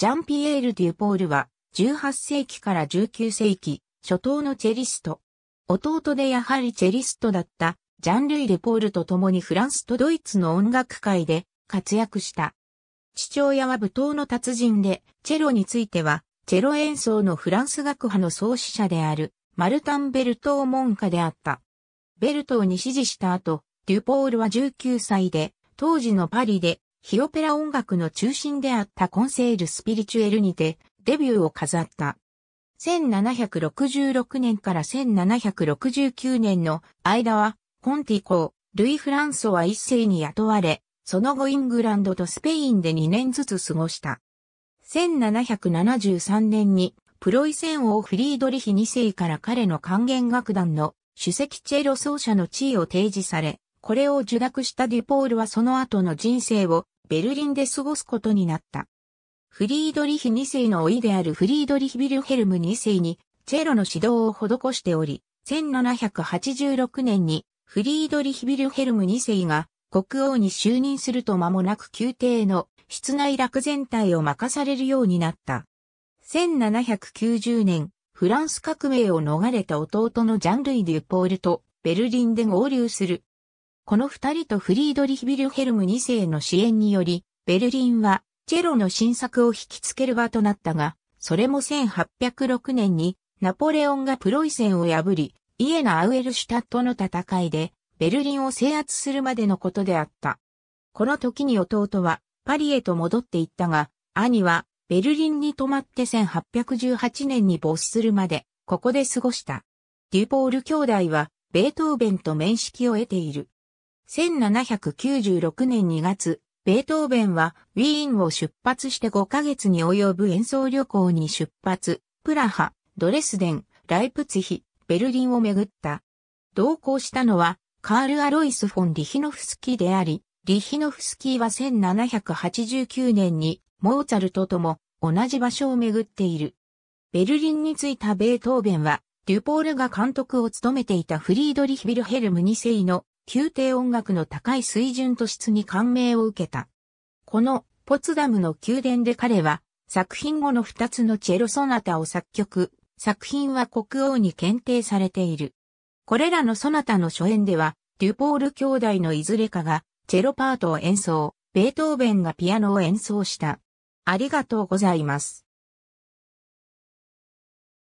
ジャンピエール・デュポールは、18世紀から19世紀、初頭のチェリスト。弟でやはりチェリストだった、ジャン・ルイ・デポールと共にフランスとドイツの音楽界で活躍した。父親は舞踏の達人で、チェロについては、チェロ演奏のフランス学派の創始者である、マルタン・ベルトー門下であった。ベルトーに指示した後、デュポールは19歳で、当時のパリでヒオペラ音楽の中心であったコンセール・スピリチュエルにてデビューを飾った。1766年から1769年の間は、コンティコー、ルイ・フランソは一世に雇われ、その後イングランドとスペインで2年ずつ過ごした。1773年に、プロイセン王フリードリヒ二世から彼の還元楽団の首席チェロ奏者の地位を提示され、これを受諾したデュポールはその後の人生をベルリンで過ごすことになった。フリードリヒ2世の甥であるフリードリヒ・ビルヘルム2世にチェロの指導を施しており、1786年にフリードリヒ・ビルヘルム2世が国王に就任すると間もなく宮廷の室内楽全体を任されるようになった。1790年、フランス革命を逃れた弟のジャンルイ・デュポールとベルリンで合流するこの二人とフリードリヒ・ビルヘルム2世の支援により、ベルリンはチェロの新作を引きつける場となったが、それも1806年にナポレオンがプロイセンを破り、イエナ・アウエルシュタットの戦いで、ベルリンを制圧するまでのことであった。この時に弟はパリへと戻っていったが、兄はベルリンに泊まって1818年に没するまで、ここで過ごした。デュポール兄弟は、ベートーベンと面識を得ている。1796年2月、ベートーベンはウィーンを出発して5ヶ月に及ぶ演奏旅行に出発、プラハ、ドレスデン、ライプツヒ、ベルリンを巡った。同行したのはカール・アロイス・フォン・リヒノフスキーであり、リヒノフスキーは1789年にモーツァルトとも同じ場所を巡っている。ベルリンに着いたベートーベンは、デュポールが監督を務めていたフリードリヒ・ビルヘルム2世の宮廷音楽の高い水準と質に感銘を受けた。このポツダムの宮殿で彼は作品後の2つのチェロソナタを作曲、作品は国王に検定されている。これらのソナタの初演では、デュポール兄弟のいずれかがチェロパートを演奏、ベートーベンがピアノを演奏した。ありがとうございます。